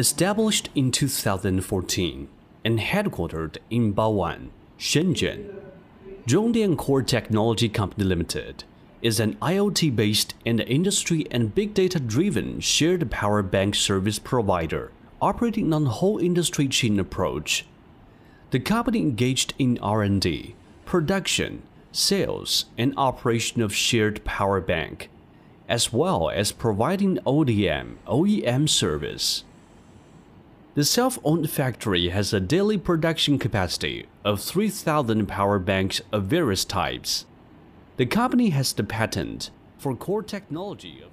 Established in 2014 and headquartered in Baowan, Shenzhen, Zhongdian Core Technology Company Limited is an IoT-based and industry and big data-driven shared power bank service provider operating on whole industry chain approach. The company engaged in R&D, production, sales, and operation of shared power bank, as well as providing ODM, OEM service. The self-owned factory has a daily production capacity of 3,000 power banks of various types. The company has the patent for core technology of